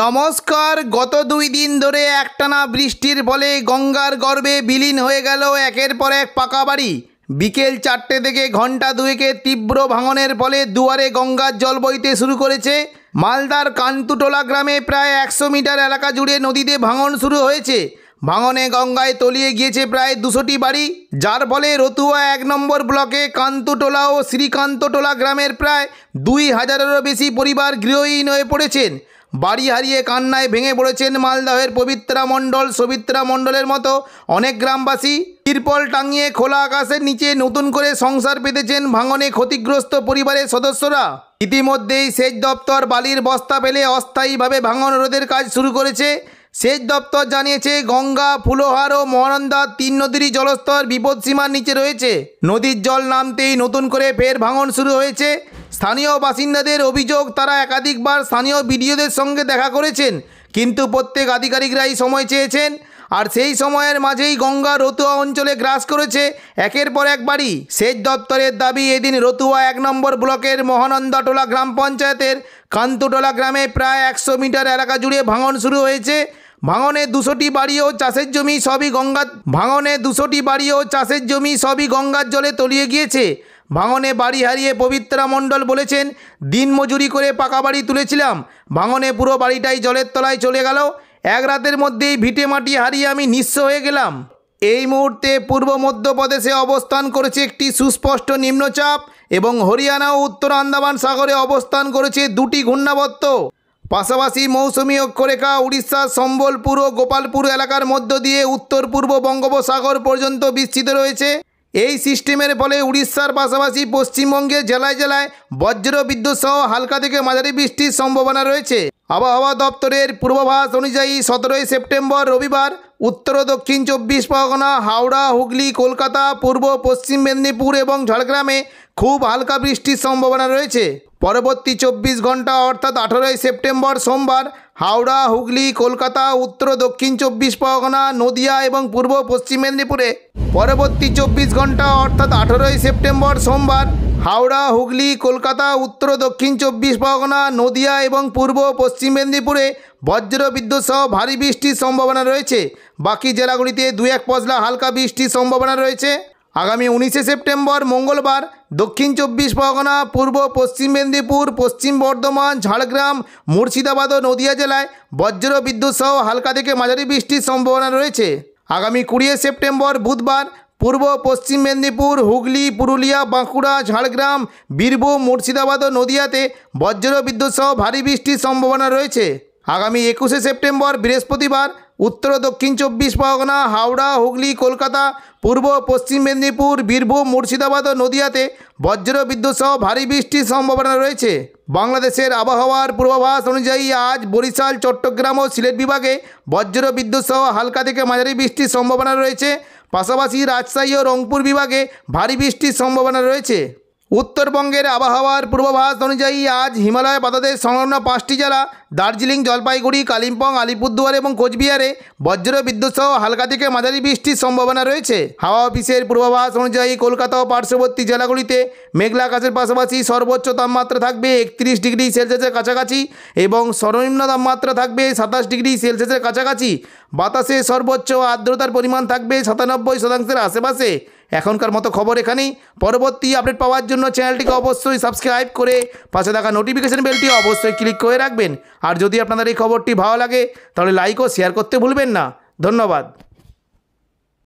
নমস্কার গত দুই দিন ধরে একটানা বৃষ্টির ফলে গঙ্গার গর্ভে বিলীন হয়ে গেল একের পর এক পাকা বাড়ি বিকেল চারটে থেকে ঘন্টা দুয়েকে তীব্র ভাঙনের ফলে দুয়ারে গঙ্গার জল বইতে শুরু করেছে মালদার কান্তুটোলা গ্রামে প্রায় একশো মিটার এলাকা জুড়ে নদীতে ভাঙন শুরু হয়েছে ভাঙনে গঙ্গায় তলিয়ে গিয়েছে প্রায় দুশোটি বাড়ি যার ফলে রতুয়া এক নম্বর ব্লকে কান্তুটোলা ও শ্রীকান্তটোলা গ্রামের প্রায় দুই হাজারেরও বেশি পরিবার গৃহহীন হয়ে পড়েছেন বাড়ি হারিয়ে কান্নায় ভেঙে পড়েছেন মালদহের পবিত্রা মণ্ডল সবিত্রা মণ্ডলের মতো অনেক গ্রামবাসী তিরপল টাঙিয়ে খোলা আকাশের নিচে নতুন করে সংসার পেতেছেন ভাঙনে ক্ষতিগ্রস্ত পরিবারের সদস্যরা ইতিমধ্যেই সেচ দপ্তর বালির বস্তা ফেলে অস্থায়ীভাবে ভাঙন রোধের কাজ শুরু করেছে সেচ দপ্তর জানিয়েছে গঙ্গা ফুলোহার ও মহানন্দা তিন নদীরই জলস্তর বিপদসীমার নিচে রয়েছে নদীর জল নামতেই নতুন করে ফের ভাঙন শুরু হয়েছে স্থানীয় বাসিন্দাদের অভিযোগ তারা একাধিকবার স্থানীয় বিডিওদের সঙ্গে দেখা করেছেন কিন্তু প্রত্যেক আধিকারিকরাই সময় চেয়েছেন আর সেই সময়ের মাঝেই গঙ্গা রতুয়া অঞ্চলে গ্রাস করেছে একের পর এক বাড়ি সেচ দপ্তরের দাবি এদিন রতুয়া এক নম্বর ব্লকের মহানন্দাটোলা গ্রাম পঞ্চায়েতের কান্তুটোলা গ্রামে প্রায় একশো মিটার এলাকা জুড়ে ভাঙন শুরু হয়েছে ভাঙনে দুশোটি বাড়ি ও চাষের জমি সবই গঙ্গা ভাঙনে দুশোটি বাড়ি ও চাষের জমি সবই গঙ্গার জলে তলিয়ে গিয়েছে ভাঙনে বাড়ি হারিয়ে পবিত্রা মণ্ডল বলেছেন দিন মজুরি করে পাকা বাড়ি তুলেছিলাম ভাঙনে পুরো বাড়িটাই জলের তলায় চলে গেল এক রাতের মধ্যেই ভিটে মাটি হারিয়ে আমি নিঃস্ব হয়ে গেলাম এই মুহূর্তে পূর্ব মধ্যপ্রদেশে অবস্থান করেছে একটি সুস্পষ্ট নিম্নচাপ এবং হরিয়ানা ও উত্তর আন্দামান সাগরে অবস্থান করেছে দুটি ঘূর্ণাবত্ত পাশাপাশি মৌসুমি অক্ষরেখা উড়িষ্যার সম্বলপুর ও গোপালপুর এলাকার মধ্য দিয়ে উত্তর পূর্ব বঙ্গোপসাগর পর্যন্ত বিস্তৃত রয়েছে এই সিস্টেমের ফলে উড়িষ্যার পাশাপাশি পশ্চিমবঙ্গের জেলায় জেলায় বজ্র বিদ্যুৎ সহ হালকা থেকে মাঝারি বৃষ্টির সম্ভাবনা রয়েছে আবহাওয়া দপ্তরের পূর্বাভাস অনুযায়ী সতেরোই সেপ্টেম্বর রবিবার উত্তর ও দক্ষিণ চব্বিশ পরগনা হাওড়া হুগলি কলকাতা পূর্ব পশ্চিম মেদিনীপুর এবং ঝাড়গ্রামে খুব হালকা বৃষ্টির সম্ভাবনা রয়েছে পরবর্তী চব্বিশ ঘন্টা অর্থাৎ আঠেরোই সেপ্টেম্বর সোমবার হাওড়া হুগলি কলকাতা উত্তর দক্ষিণ চব্বিশ পরগনা নদিয়া এবং পূর্ব পশ্চিম মেদিনীপুরে পরবর্তী চব্বিশ ঘন্টা অর্থাৎ আঠেরোই সেপ্টেম্বর সোমবার হাওড়া হুগলি কলকাতা উত্তর দক্ষিণ চব্বিশ পরগনা নদিয়া এবং পূর্ব পশ্চিম মেদিনীপুরে বজ্র বিদ্যুৎ সহ ভারী বৃষ্টির সম্ভাবনা রয়েছে বাকি জেলাগুলিতে দু এক পজলা হালকা বৃষ্টির সম্ভাবনা রয়েছে আগামী উনিশে সেপ্টেম্বর মঙ্গলবার দক্ষিণ চব্বিশ পরগনা পূর্ব পশ্চিম মেদিনীপুর পশ্চিম বর্ধমান ঝাড়গ্রাম মুর্শিদাবাদ ও নদিয়া জেলায় বজ্র বিদ্যুৎ সহ হালকা থেকে মাঝারি বৃষ্টির সম্ভাবনা রয়েছে আগামী কুড়িয়ে সেপ্টেম্বর বুধবার পূর্ব পশ্চিম মেদিনীপুর হুগলি পুরুলিয়া বাঁকুড়া ঝাড়গ্রাম বীরভূম মুর্শিদাবাদ ও নদিয়াতে বজ্র বিদ্যুৎ সহ ভারী বৃষ্টির সম্ভাবনা রয়েছে আগামী একুশে সেপ্টেম্বর বৃহস্পতিবার উত্তর দক্ষিণ চব্বিশ পরগনা হাওড়া হুগলি কলকাতা পূর্ব পশ্চিম মেদিনীপুর বীরভূম মুর্শিদাবাদ ও নদিয়াতে বজ্র বিদ্যুৎ সহ ভারী বৃষ্টির সম্ভাবনা রয়েছে বাংলাদেশের আবহাওয়ার পূর্বাভাস অনুযায়ী আজ বরিশাল চট্টগ্রাম ও সিলেট বিভাগে বজ্র বিদ্যুৎ সহ হালকা থেকে মাঝারি বৃষ্টির সম্ভাবনা রয়েছে পাশাপাশি রাজশাহী ও রংপুর বিভাগে ভারী বৃষ্টির সম্ভাবনা রয়েছে উত্তরবঙ্গের আবহাওয়ার পূর্বাভাস অনুযায়ী আজ হিমালয় পাতাদের সংলগ্ন পাঁচটি জেলা দার্জিলিং জলপাইগুড়ি কালিম্পং আলিপুরদুয়ার এবং কোচবিহারে বজ্র বিদ্যুৎ সহ হালকা থেকে মাঝারি বৃষ্টির সম্ভাবনা রয়েছে হাওয়া অফিসের পূর্বাভাস অনুযায়ী কলকাতা ও পার্শ্ববর্তী জেলাগুলিতে মেঘলা আকাশের পাশাপাশি সর্বোচ্চ তাপমাত্রা থাকবে একত্রিশ ডিগ্রি সেলসিয়াসের কাছাকাছি এবং সর্বনিম্ন তাপমাত্রা থাকবে সাতাশ ডিগ্রি সেলসিয়াসের কাছাকাছি বাতাসে সর্বোচ্চ আর্দ্রতার পরিমাণ থাকবে সাতানব্বই শতাংশের আশেপাশে এখনকার মতো খবর এখানেই পরবর্তী আপডেট পাওয়ার জন্য চ্যানেলটিকে অবশ্যই সাবস্ক্রাইব করে পাশে থাকা নোটিফিকেশান বেলটি অবশ্যই ক্লিক করে রাখবেন আর যদি আপনাদের এই খবরটি ভালো লাগে তাহলে লাইক ও শেয়ার করতে ভুলবেন না ধন্যবাদ